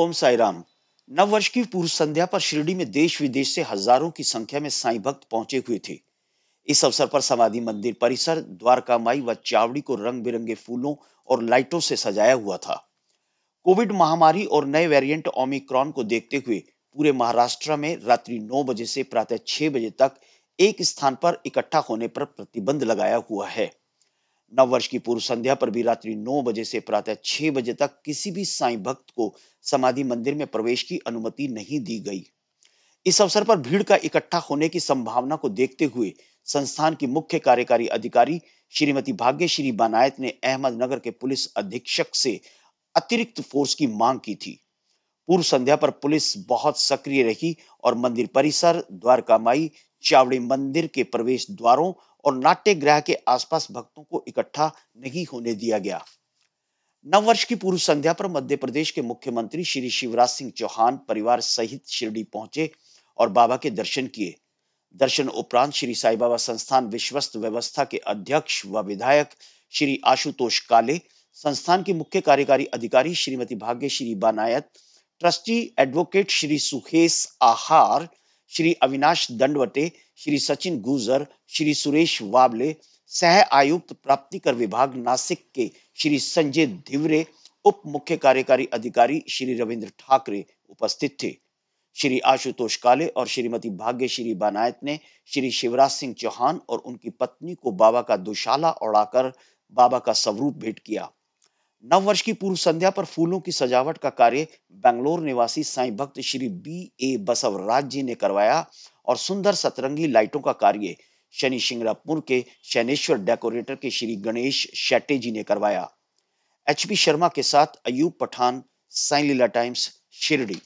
ओम साई राम नव वर्ष की पूर्व संध्या पर शिरडी में देश विदेश से हजारों की संख्या में साई भक्त पहुंचे हुए थे इस अवसर पर समाधि मंदिर परिसर द्वारका माई व चावड़ी को रंग बिरंगे फूलों और लाइटों से सजाया हुआ था कोविड महामारी और नए वेरिएंट ओमिक्रॉन को देखते हुए पूरे महाराष्ट्र में रात्रि नौ बजे से प्रातः छह बजे तक एक स्थान पर इकट्ठा होने पर प्रतिबंध लगाया हुआ है नव वर्ष की पूर्व संध्या पर भी रात्रि नौ बजे से प्रातः छह बजे तक किसी भी साई भक्त को समाधि मंदिर में प्रवेश की अनुमति नहीं दी गई इस अवसर पर भीड़ का इकट्ठा होने की संभावना को देखते हुए संस्थान की मुख्य कार्यकारी अधिकारी श्रीमती भाग्यश्री बनायत ने अहमदनगर के पुलिस अधीक्षक से अतिरिक्त फोर्स की मांग की थी पूर्व संध्या पर पुलिस बहुत सक्रिय रही और मंदिर परिसर द्वारका माई चावड़ी मंदिर के प्रवेश द्वारों और नाट्य ग्रह के आसपास भक्तों को इकट्ठा नहीं होने दिया गया नववर्ष की पूर्व संध्या पर मध्य प्रदेश के मुख्यमंत्री श्री शिवराज सिंह चौहान परिवार सहित शिरडी पहुंचे और बाबा के दर्शन किए दर्शन उपरांत श्री साई बाबा संस्थान विश्वस्त व्यवस्था के अध्यक्ष व विधायक श्री आशुतोष काले संस्थान के मुख्य कार्यकारी अधिकारी श्रीमती भाग्यश्री बानायत ट्रस्टी एडवोकेट श्री सुखेश आहार श्री अविनाश दंडवटे श्री सचिन गुजर श्री सुरेश वाबले सह आयुक्त प्राप्तिकर विभाग नासिक के श्री संजय धिवरे उप मुख्य कार्यकारी अधिकारी श्री रविंद्र ठाकरे उपस्थित थे श्री आशुतोष काले और श्रीमती भाग्यश्री बनायत ने श्री शिवराज सिंह चौहान और उनकी पत्नी को बाबा का दुशाला ओढ़ाकर बाबा का स्वरूप भेंट किया नववर्ष की पूर्व संध्या पर फूलों की सजावट का कार्य बेंगलोर निवासी साई भक्त श्री बी ए बसवराज जी ने करवाया और सुंदर सतरंगी लाइटों का कार्य शनि शिंगरापुर के शनेश्वर डेकोरेटर के श्री गणेश शेट्टे जी ने करवाया एचपी शर्मा के साथ अयूब पठान साई लीला टाइम्स शिरडी